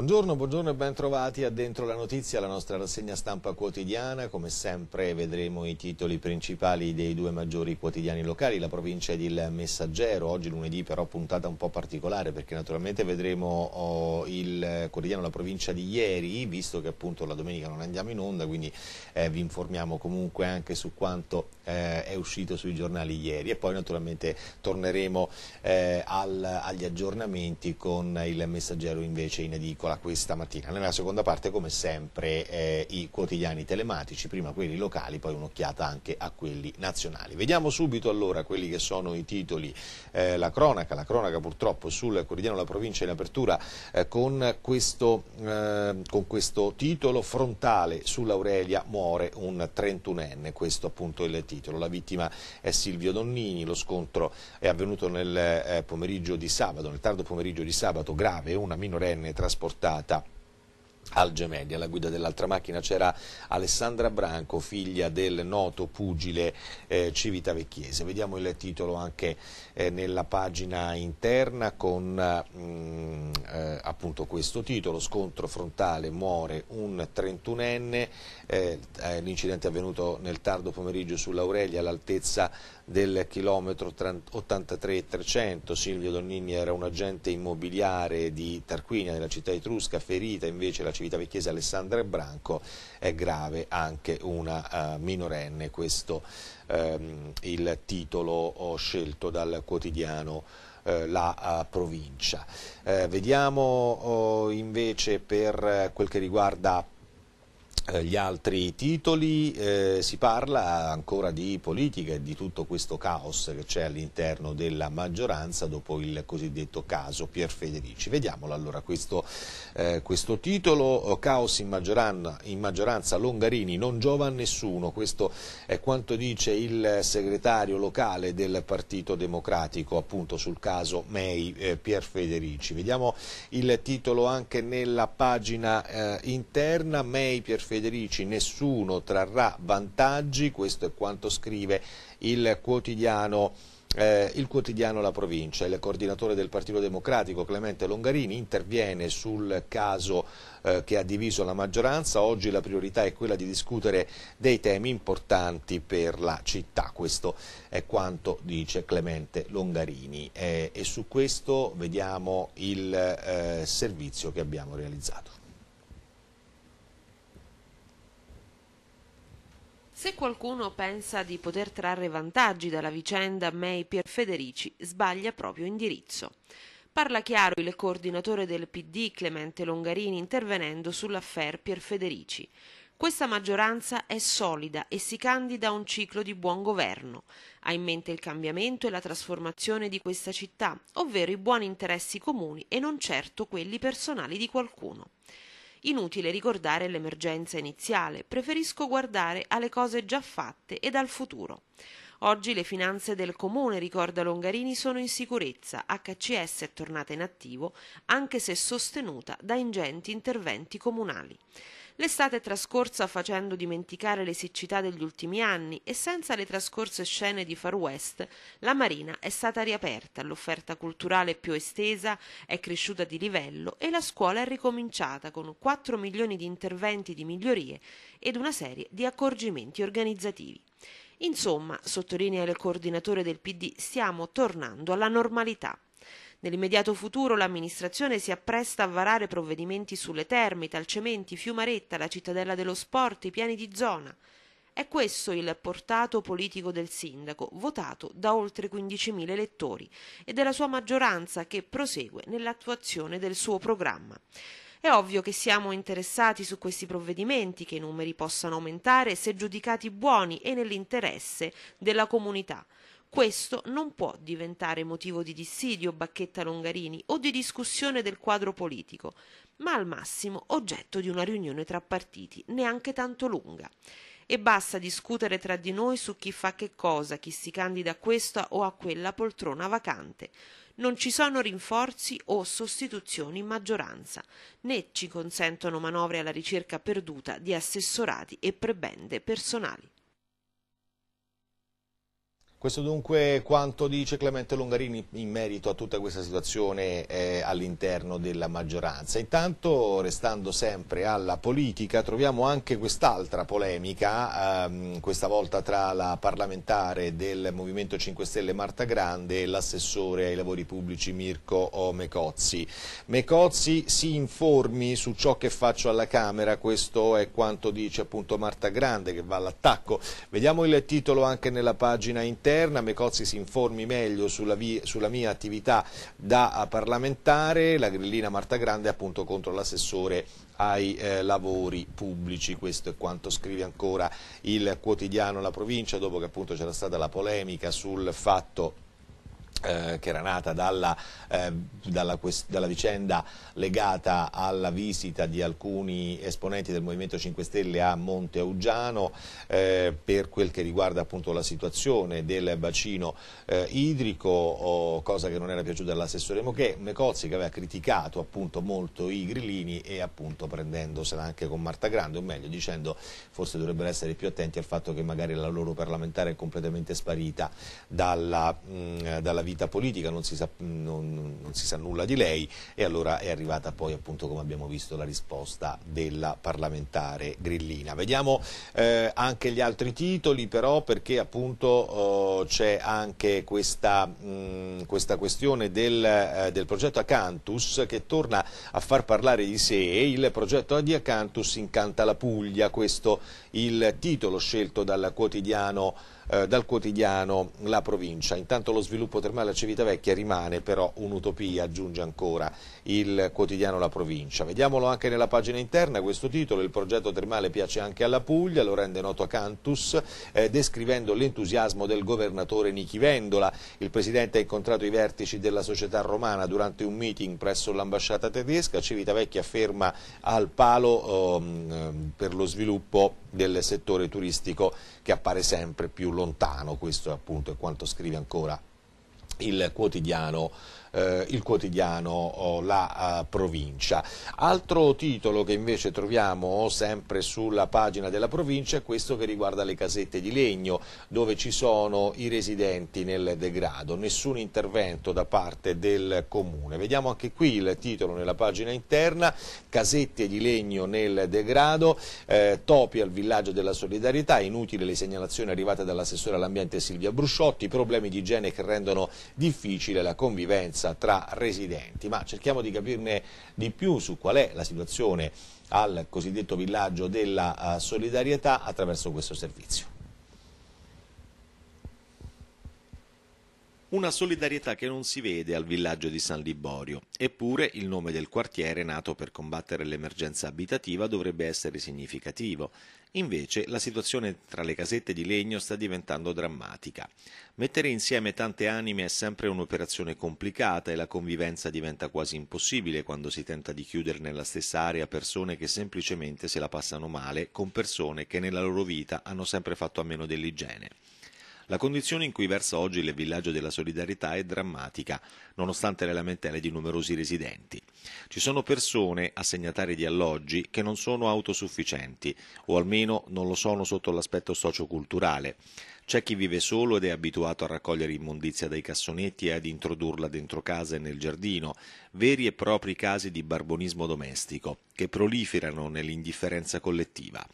Buongiorno, buongiorno e bentrovati a Dentro la Notizia, la nostra rassegna stampa quotidiana. Come sempre vedremo i titoli principali dei due maggiori quotidiani locali, la provincia ed il Messaggero. Oggi lunedì però puntata un po' particolare perché naturalmente vedremo oh, il quotidiano La provincia di ieri, visto che appunto la domenica non andiamo in onda, quindi eh, vi informiamo comunque anche su quanto eh, è uscito sui giornali ieri e poi naturalmente torneremo eh, al, agli aggiornamenti con il Messaggero invece in edicola. Pecora questa mattina. Nella seconda parte, come sempre, eh, i quotidiani telematici, prima quelli locali, poi un'occhiata anche a quelli nazionali. Vediamo subito allora quelli che sono i titoli, eh, la cronaca, la cronaca purtroppo sul quotidiano La Provincia in apertura eh, con, questo, eh, con, questo, titolo frontale sull'Aurelia muore un 31enne, questo appunto è il titolo. La vittima è Silvio Donnini, lo scontro è avvenuto nel eh, pomeriggio di sabato, nel tardo pomeriggio di sabato, grave, una minorenne trasportata portata al Gemelli. Alla guida dell'altra macchina c'era Alessandra Branco, figlia del noto pugile eh, civitavecchiese. Vediamo il titolo anche eh, nella pagina interna con mh, mm, eh, appunto questo titolo, scontro frontale, muore un 31enne, eh, eh, l'incidente è avvenuto nel tardo pomeriggio sull'Aurelia all'altezza del chilometro 83-300, Silvio Donnini era un agente immobiliare di Tarquinia nella città etrusca, ferita invece la civitavecchiese Alessandra Branco, è grave anche una uh, minorenne, questo um, il titolo scelto dal quotidiano eh, la uh, provincia. vediamo oh, invece per quel che riguarda eh, gli altri titoli, eh, si parla ancora di politica e di tutto questo caos che c'è all'interno della maggioranza dopo il cosiddetto caso Pier Federici. Vediamolo allora questo, eh, questo titolo, oh, caos in, in maggioranza, Longarini, non giova a nessuno, questo è quanto dice il segretario locale del Partito Democratico appunto sul caso May eh, Pier Federici. Vediamo il titolo anche nella pagina eh, interna, May Pier Federici Federici nessuno trarrà vantaggi, questo è quanto scrive il quotidiano eh, il quotidiano La Provincia, il coordinatore del Partito Democratico Clemente Longarini interviene sul caso eh, che ha diviso la maggioranza, oggi la priorità è quella di discutere dei temi importanti per la città, questo è quanto dice Clemente Longarini eh, e su questo vediamo il eh, servizio che abbiamo realizzato. Se qualcuno pensa di poter trarre vantaggi dalla vicenda May Pier Federici, sbaglia proprio indirizzo. Parla chiaro il coordinatore del PD Clemente Longarini intervenendo sull'affair Pier Federici. Questa maggioranza è solida e si candida a un ciclo di buon governo. Ha in mente il cambiamento e la trasformazione di questa città, ovvero i buoni interessi comuni e non certo quelli personali di qualcuno. Inutile ricordare l'emergenza iniziale, preferisco guardare alle cose già fatte ed al futuro. Oggi le finanze del comune, ricorda Longarini, sono in sicurezza, HCS è tornata in attivo, anche se sostenuta da ingenti interventi comunali. L'estate è trascorsa facendo dimenticare le siccità degli ultimi anni e senza le trascorse scene di Far West, la Marina è stata riaperta, l'offerta culturale più estesa è cresciuta di livello e la scuola è ricominciata con 4 milioni di interventi di migliorie ed una serie di accorgimenti organizzativi. Insomma, sottolinea il coordinatore del PD, stiamo tornando alla normalità. Nell'immediato futuro l'amministrazione si appresta a varare provvedimenti sulle terme, Talcementi, Fiumaretta, la cittadella dello sport, i piani di zona. È questo il portato politico del sindaco, votato da oltre 15.000 elettori, e della sua maggioranza che prosegue nell'attuazione del suo programma. È ovvio che siamo interessati su questi provvedimenti, che i numeri possano aumentare se giudicati buoni e nell'interesse della comunità. Questo non può diventare motivo di dissidio, bacchetta Longarini, o di discussione del quadro politico, ma al massimo oggetto di una riunione tra partiti, neanche tanto lunga. E basta discutere tra di noi su chi fa che cosa, chi si candida a questa o a quella poltrona vacante. Non ci sono rinforzi o sostituzioni in maggioranza, né ci consentono manovre alla ricerca perduta di assessorati e prebende personali. Questo dunque quanto dice Clemente Longarini in merito a tutta questa situazione eh, all'interno della maggioranza. Intanto, restando sempre alla politica, troviamo anche quest'altra polemica, ehm, questa volta tra la parlamentare del Movimento 5 Stelle Marta Grande e l'assessore ai lavori pubblici Mirko Mecozzi. Mecozzi si informi su ciò che faccio alla Camera, questo è quanto dice appunto Marta Grande che va all'attacco. Vediamo il titolo anche nella pagina interna interna, Mecozzi si informi meglio sulla, via, sulla mia attività da eh, parlamentare, la grillina Marta Grande appunto contro l'assessore ai eh, lavori pubblici, questo è quanto scrive ancora il quotidiano La Provincia dopo che appunto c'era stata la polemica sul fatto eh, che era nata dalla, eh, dalla, dalla, vicenda legata alla visita di alcuni esponenti del Movimento 5 Stelle a Monte Augiano eh, per quel che riguarda appunto la situazione del bacino eh, idrico, cosa che non era piaciuta all'assessore Mecozzi che aveva criticato appunto molto i grillini e appunto prendendosela anche con Marta Grande, o meglio dicendo forse dovrebbero essere più attenti al fatto che magari la loro parlamentare è completamente sparita dalla, mh, mm, dalla vita politica, non si, sa, non, non si sa nulla di lei e allora è arrivata poi appunto come abbiamo visto la risposta della parlamentare Grillina. Vediamo eh, anche gli altri titoli però perché appunto eh, c'è anche questa, mh, questa questione del, eh, del, progetto Acantus che torna a far parlare di sé. Il progetto di Acantus incanta la Puglia, questo il titolo scelto dal quotidiano eh, dal quotidiano La Provincia. Intanto lo sviluppo termale a Civitavecchia rimane però un'utopia, aggiunge ancora il quotidiano La Provincia. Vediamolo anche nella pagina interna, questo titolo, il progetto termale piace anche alla Puglia, lo rende noto a Cantus, eh, descrivendo l'entusiasmo del governatore Nichi Vendola. Il Presidente ha incontrato i vertici della società romana durante un meeting presso l'ambasciata tedesca, Civitavecchia ferma al palo um, per lo sviluppo del settore turistico che appare sempre più lontano, questo è appunto quanto scrive ancora il quotidiano eh, il quotidiano o La uh, Provincia. Altro titolo che invece troviamo oh, sempre sulla pagina della provincia è questo che riguarda le casette di legno dove ci sono i residenti nel degrado, nessun intervento da parte del comune. Vediamo anche qui il titolo nella pagina interna, casette di legno nel degrado, eh, topi al villaggio della solidarietà, inutili le segnalazioni arrivate dall'assessore all'ambiente Silvia Brusciotti, problemi di igiene che rendono difficile la convivenza differenza tra residenti, ma cerchiamo di capirne di più su qual è la situazione al cosiddetto villaggio della eh, solidarietà attraverso questo servizio. Una solidarietà che non si vede al villaggio di San Liborio, eppure il nome del quartiere nato per combattere l'emergenza abitativa dovrebbe essere significativo. Invece la situazione tra le casette di legno sta diventando drammatica. Mettere insieme tante anime è sempre un'operazione complicata e la convivenza diventa quasi impossibile quando si tenta di chiudere nella stessa area persone che semplicemente se la passano male con persone che nella loro vita hanno sempre fatto a meno dell'igiene. La condizione in cui versa oggi il villaggio della solidarietà è drammatica, nonostante le lamentele di numerosi residenti. Ci sono persone, assegnatari di alloggi, che non sono autosufficienti, o almeno non lo sono sotto l'aspetto socioculturale. C'è chi vive solo ed è abituato a raccogliere immondizia dai cassonetti e ad introdurla dentro casa e nel giardino, veri e propri casi di barbonismo domestico, che proliferano nell'indifferenza collettiva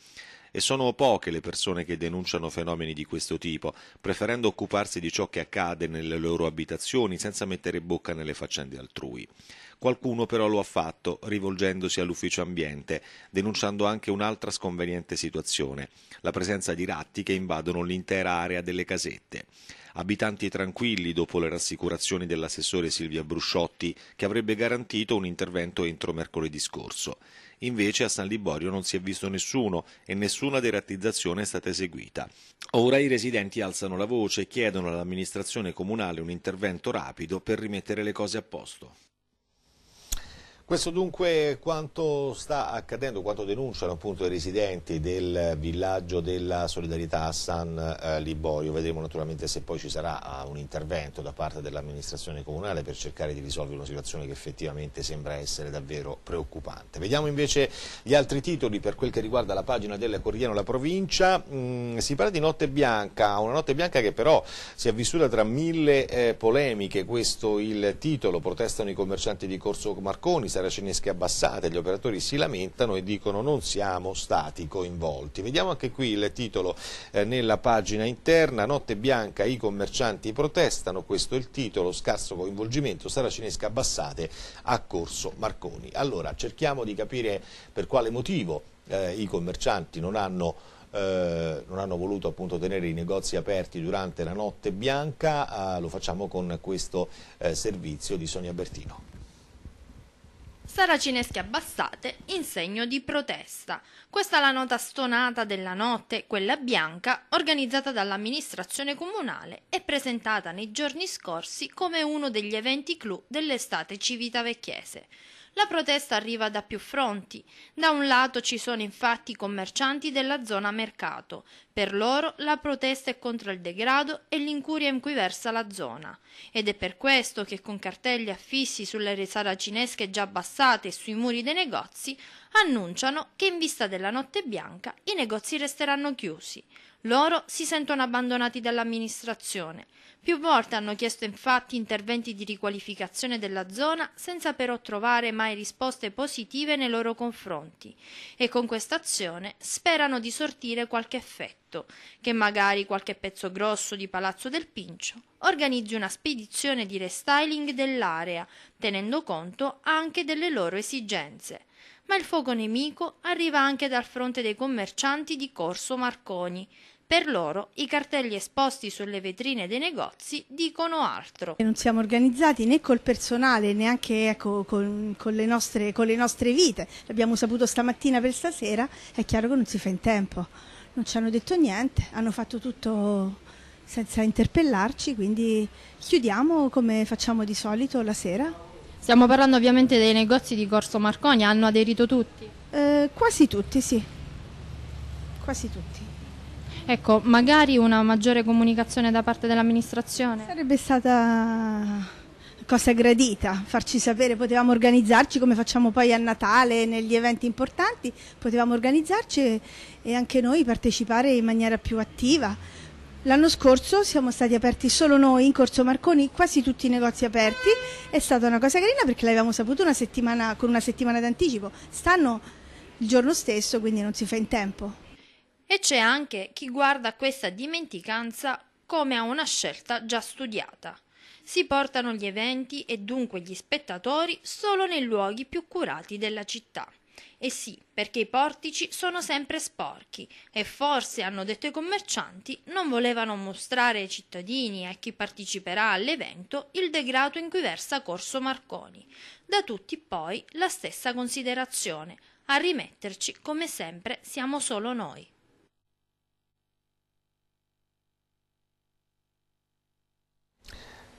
e sono poche le persone che denunciano fenomeni di questo tipo, preferendo occuparsi di ciò che accade nelle loro abitazioni senza mettere bocca nelle faccende altrui. Qualcuno però lo ha fatto, rivolgendosi all'ufficio ambiente, denunciando anche un'altra sconveniente situazione, la presenza di ratti che invadono l'intera area delle casette. Abitanti tranquilli dopo le rassicurazioni dell'assessore Silvia Brusciotti, che avrebbe garantito un intervento entro mercoledì scorso. Invece a San Liborio non si è visto nessuno e nessuna derattizzazione è stata eseguita. Ora i residenti alzano la voce e chiedono all'amministrazione comunale un intervento rapido per rimettere le cose a posto. Questo dunque quanto sta accadendo, quanto denunciano appunto i residenti del villaggio della solidarietà a San eh, Liborio. Vedremo naturalmente se poi ci sarà eh, un intervento da parte dell'amministrazione comunale per cercare di risolvere una situazione che effettivamente sembra essere davvero preoccupante. Vediamo invece gli altri titoli per quel che riguarda la pagina del Corriere La Provincia. Mm, si parla di Notte Bianca, una Notte Bianca che però si è vissuta tra mille eh, polemiche. Questo il titolo, protestano i commercianti di Corso Marconi saracinesche abbassate, gli operatori si lamentano e dicono non siamo stati coinvolti. Vediamo anche qui il titolo eh, nella pagina interna, Notte Bianca, i commercianti protestano, questo è il titolo, scarso coinvolgimento, saracinesca abbassate a Corso Marconi. Allora cerchiamo di capire per quale motivo eh, i commercianti non hanno eh, non hanno voluto appunto, tenere i negozi aperti durante la notte bianca, eh, lo facciamo con questo eh, servizio di Sonia Bertino saracinesche abbassate in segno di protesta. Questa è la nota stonata della notte, quella bianca, organizzata dall'amministrazione comunale e presentata nei giorni scorsi come uno degli eventi clou dell'estate civitavecchiese. La protesta arriva da più fronti. Da un lato ci sono infatti i commercianti della zona mercato. Per loro la protesta è contro il degrado e l'incuria in cui versa la zona. Ed è per questo che con cartelli affissi sulle risaracinesche già abbassate e sui muri dei negozi annunciano che in vista della notte bianca i negozi resteranno chiusi. Loro si sentono abbandonati dall'amministrazione. Più volte hanno chiesto infatti interventi di riqualificazione della zona senza però trovare mai risposte positive nei loro confronti e con questa azione sperano di sortire qualche effetto, che magari qualche pezzo grosso di Palazzo del Pincio organizzi una spedizione di restyling dell'area, tenendo conto anche delle loro esigenze ma il fuoco nemico arriva anche dal fronte dei commercianti di Corso Marconi. Per loro i cartelli esposti sulle vetrine dei negozi dicono altro. Non siamo organizzati né col personale né anche ecco, con, con, le nostre, con le nostre vite. L'abbiamo saputo stamattina per stasera, è chiaro che non si fa in tempo. Non ci hanno detto niente, hanno fatto tutto senza interpellarci, quindi chiudiamo come facciamo di solito la sera. Stiamo parlando ovviamente dei negozi di Corso Marconi, hanno aderito tutti? Eh, quasi tutti, sì. Quasi tutti. Ecco, magari una maggiore comunicazione da parte dell'amministrazione? Sarebbe stata cosa gradita, farci sapere, potevamo organizzarci come facciamo poi a Natale negli eventi importanti, potevamo organizzarci e, e anche noi partecipare in maniera più attiva. L'anno scorso siamo stati aperti solo noi in Corso Marconi, quasi tutti i negozi aperti. È stata una cosa carina perché l'avevamo saputo una settimana, con una settimana d'anticipo. Stanno il giorno stesso, quindi non si fa in tempo. E c'è anche chi guarda questa dimenticanza come a una scelta già studiata. Si portano gli eventi e dunque gli spettatori solo nei luoghi più curati della città. E eh sì, perché i portici sono sempre sporchi e forse, hanno detto i commercianti, non volevano mostrare ai cittadini e a chi parteciperà all'evento il degrado in cui versa Corso Marconi. Da tutti poi la stessa considerazione. A rimetterci, come sempre, siamo solo noi.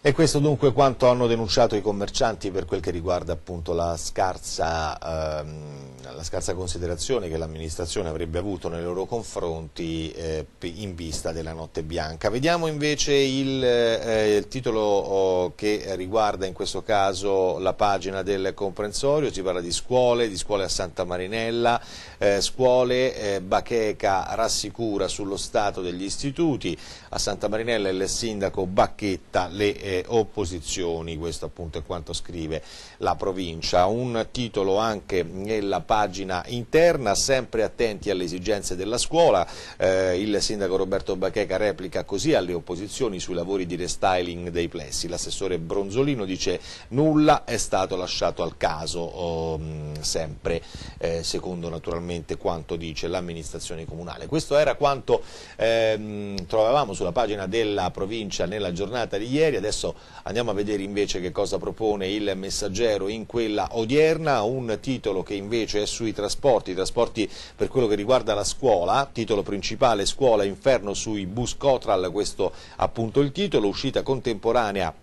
E questo dunque quanto hanno denunciato i commercianti per quel che riguarda appunto la scarsa, ehm, la scarsa considerazione che l'amministrazione avrebbe avuto nei loro confronti eh, in vista della notte bianca. Vediamo invece il, eh, il titolo oh, che riguarda in questo caso la pagina del comprensorio, si parla di scuole, di scuole a Santa Marinella, eh, scuole, eh, Bacheca rassicura sullo stato degli istituti, a Santa Marinella il sindaco Bacchetta le eh, delle opposizioni, questo appunto è quanto scrive la provincia. Un titolo anche nella pagina interna, sempre attenti alle esigenze della scuola, eh, il sindaco Roberto Bacheca replica così alle opposizioni sui lavori di restyling dei plessi, l'assessore Bronzolino dice nulla è stato lasciato al caso, oh, mm, sempre eh, secondo naturalmente quanto dice l'amministrazione comunale. Questo era quanto ehm, trovavamo sulla pagina della provincia nella giornata di ieri, adesso senso. Andiamo a vedere invece che cosa propone il messaggero in quella odierna, un titolo che invece è sui trasporti, trasporti per quello che riguarda la scuola, titolo principale scuola inferno sui bus Cotral, questo appunto il titolo, uscita contemporanea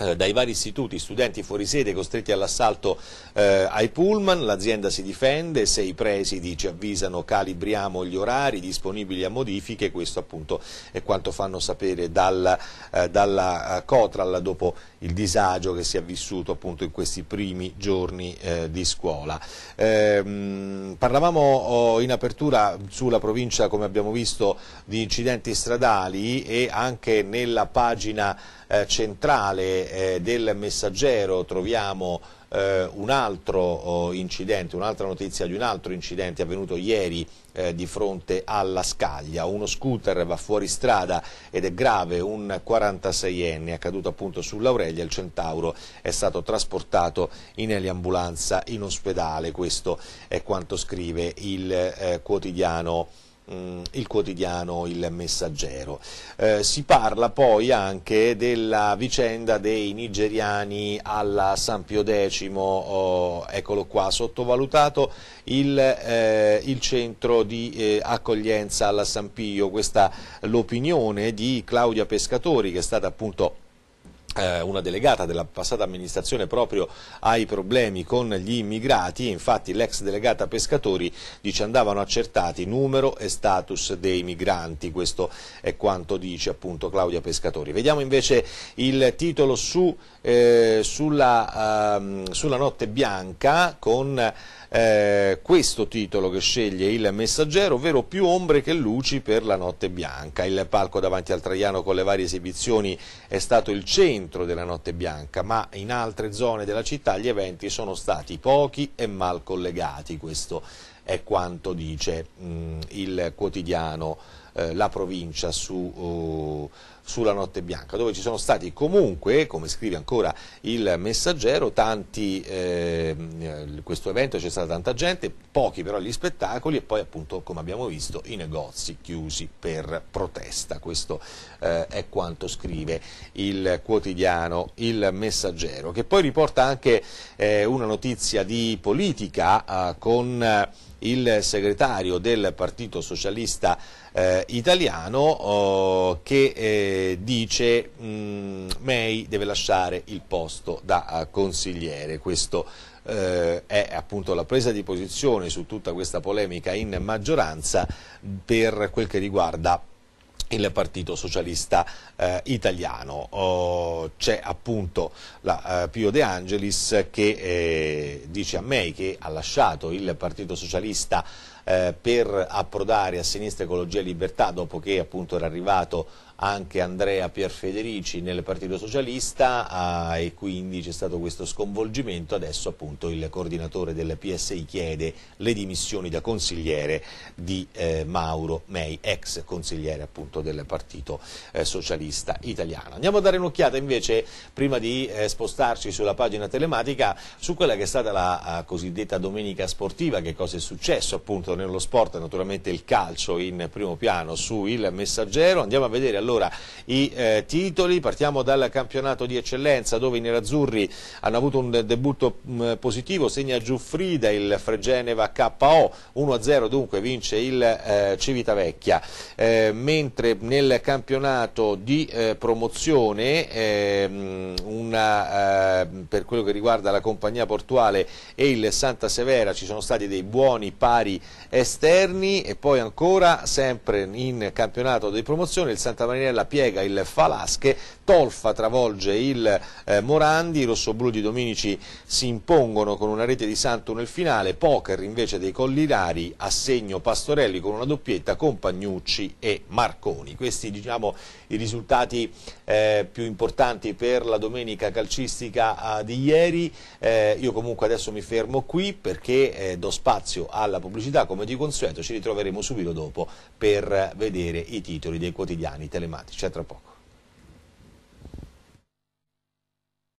eh, dai vari istituti, studenti fuori sede costretti all'assalto eh, ai pullman, l'azienda si difende, sei presidi ci avvisano calibriamo gli orari disponibili a modifiche, questo appunto è quanto fanno sapere dal, eh, dalla eh, Cotral dopo il disagio che si è vissuto appunto in questi primi giorni eh, di scuola. Ehm, parlavamo oh, in apertura sulla provincia come abbiamo visto di incidenti stradali e anche nella pagina eh, centrale eh, del messaggero troviamo eh, un altro oh, incidente, un'altra notizia di un altro incidente avvenuto ieri di fronte alla scaglia. Uno scooter va fuori strada ed è grave, un 46enne è caduto appunto sull'Aurelia, il Centauro è stato trasportato in eliambulanza in ospedale, questo è quanto scrive il quotidiano il quotidiano Il Messaggero. Eh, si parla poi anche della vicenda dei nigeriani alla San Pio X, oh, eccolo qua, sottovalutato il, eh, il centro di eh, accoglienza alla San Pio, questa l'opinione di Claudia Pescatori che è stata appunto eh, una delegata della passata amministrazione proprio ai problemi con gli immigrati, infatti l'ex delegata Pescatori dice andavano accertati numero e status dei migranti, questo è quanto dice appunto Claudia Pescatori. Vediamo invece il titolo su, eh, sulla, eh, sulla, notte bianca con eh, questo titolo che sceglie il messaggero, ovvero più ombre che luci per la notte bianca. Il palco davanti al Traiano con le varie esibizioni è stato il centro della notte bianca, ma in altre zone della città gli eventi sono stati pochi e mal collegati. Questo è quanto dice mh, mm, il quotidiano eh, La Provincia su... Uh, sulla notte bianca, dove ci sono stati comunque, come scrive ancora il messaggero, tanti, ehm, eh, questo evento c'è stata tanta gente, pochi però gli spettacoli e poi appunto come abbiamo visto i negozi chiusi per protesta, questo eh, è quanto scrive il quotidiano il messaggero, che poi riporta anche eh, una notizia di politica eh, con eh, il segretario del Partito Socialista eh, Italiano oh, che dice mh, mm, May deve lasciare il posto da eh, consigliere. Questo eh, è appunto la presa di posizione su tutta questa polemica in maggioranza per quel che riguarda il Partito Socialista eh, Italiano. Oh, C'è appunto la eh, Pio De Angelis che eh, dice a May che ha lasciato il Partito Socialista eh, per approdare a Sinistra Ecologia e Libertà dopo che appunto era arrivato anche Andrea Pierfederici nel Partito Socialista ah, e quindi c'è stato questo sconvolgimento, adesso appunto il coordinatore del PSI chiede le dimissioni da consigliere di eh, Mauro Mei, ex consigliere appunto del Partito eh, Socialista Italiano. Andiamo a dare un'occhiata invece, prima di eh, spostarci sulla pagina telematica, su quella che è stata la ah, cosiddetta domenica sportiva, che cosa è successo appunto nello sport, naturalmente il calcio in primo piano su il messaggero, andiamo a vedere allora allora, i eh, titoli, partiamo dal campionato di eccellenza dove i nerazzurri hanno avuto un debutto mh, mm, positivo, segna Giuffrida, il Fregeneva KO, 1-0 dunque vince il eh, Civitavecchia, eh, mentre nel campionato di eh, promozione ehm, una, eh, per quello che riguarda la compagnia portuale e il Santa Severa ci sono stati dei buoni pari esterni e poi ancora sempre in campionato di promozione il Santa Maria Marinella piega il Falasche, Tolfa travolge il eh, Morandi, i rossoblù di Dominici si impongono con una rete di Santo nel finale, Poker invece dei Collirari, segno Pastorelli con una doppietta con Pagnucci e Marconi. Questi diciamo i risultati eh, più importanti per la domenica calcistica eh, di ieri, eh, io comunque adesso mi fermo qui perché eh, do spazio alla pubblicità come di consueto, ci ritroveremo subito dopo per eh, vedere i titoli dei quotidiani televisivi climatici. A tra poco.